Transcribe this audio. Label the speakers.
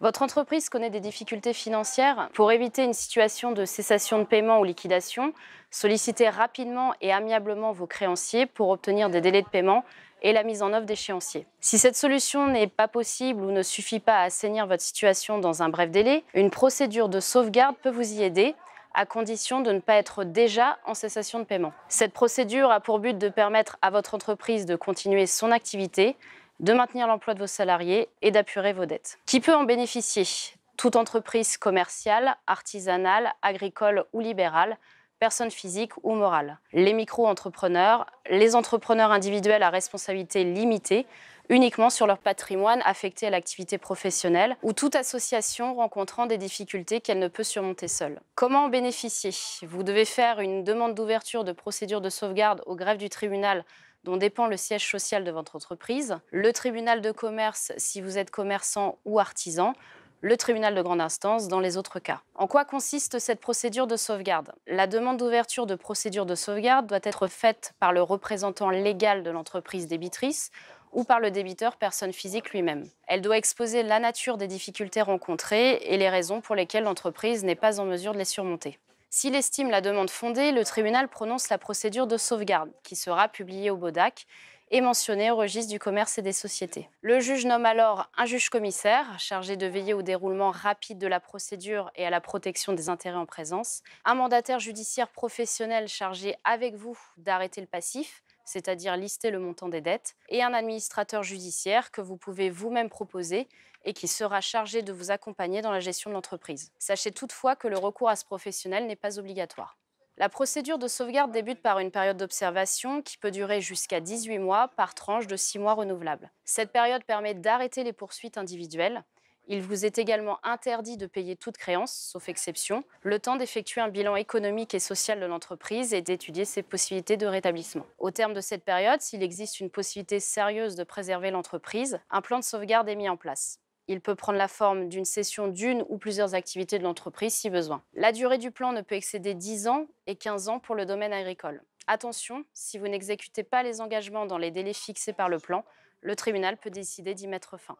Speaker 1: Votre entreprise connaît des difficultés financières. Pour éviter une situation de cessation de paiement ou liquidation, sollicitez rapidement et amiablement vos créanciers pour obtenir des délais de paiement et la mise en œuvre d'échéanciers. Si cette solution n'est pas possible ou ne suffit pas à assainir votre situation dans un bref délai, une procédure de sauvegarde peut vous y aider à condition de ne pas être déjà en cessation de paiement. Cette procédure a pour but de permettre à votre entreprise de continuer son activité, de maintenir l'emploi de vos salariés et d'apurer vos dettes. Qui peut en bénéficier Toute entreprise commerciale, artisanale, agricole ou libérale personnes physiques ou morales. Les micro-entrepreneurs, les entrepreneurs individuels à responsabilité limitée, uniquement sur leur patrimoine affecté à l'activité professionnelle ou toute association rencontrant des difficultés qu'elle ne peut surmonter seule. Comment en bénéficier Vous devez faire une demande d'ouverture de procédure de sauvegarde au greffe du tribunal dont dépend le siège social de votre entreprise, le tribunal de commerce si vous êtes commerçant ou artisan, le tribunal de grande instance dans les autres cas. En quoi consiste cette procédure de sauvegarde La demande d'ouverture de procédure de sauvegarde doit être faite par le représentant légal de l'entreprise débitrice ou par le débiteur personne physique lui-même. Elle doit exposer la nature des difficultés rencontrées et les raisons pour lesquelles l'entreprise n'est pas en mesure de les surmonter. S'il estime la demande fondée, le tribunal prononce la procédure de sauvegarde, qui sera publiée au BODAC est mentionné au registre du commerce et des sociétés. Le juge nomme alors un juge commissaire chargé de veiller au déroulement rapide de la procédure et à la protection des intérêts en présence, un mandataire judiciaire professionnel chargé avec vous d'arrêter le passif, c'est-à-dire lister le montant des dettes, et un administrateur judiciaire que vous pouvez vous-même proposer et qui sera chargé de vous accompagner dans la gestion de l'entreprise. Sachez toutefois que le recours à ce professionnel n'est pas obligatoire. La procédure de sauvegarde débute par une période d'observation qui peut durer jusqu'à 18 mois par tranche de 6 mois renouvelables. Cette période permet d'arrêter les poursuites individuelles. Il vous est également interdit de payer toute créance, sauf exception, le temps d'effectuer un bilan économique et social de l'entreprise et d'étudier ses possibilités de rétablissement. Au terme de cette période, s'il existe une possibilité sérieuse de préserver l'entreprise, un plan de sauvegarde est mis en place. Il peut prendre la forme d'une cession d'une ou plusieurs activités de l'entreprise si besoin. La durée du plan ne peut excéder 10 ans et 15 ans pour le domaine agricole. Attention, si vous n'exécutez pas les engagements dans les délais fixés par le plan, le tribunal peut décider d'y mettre fin.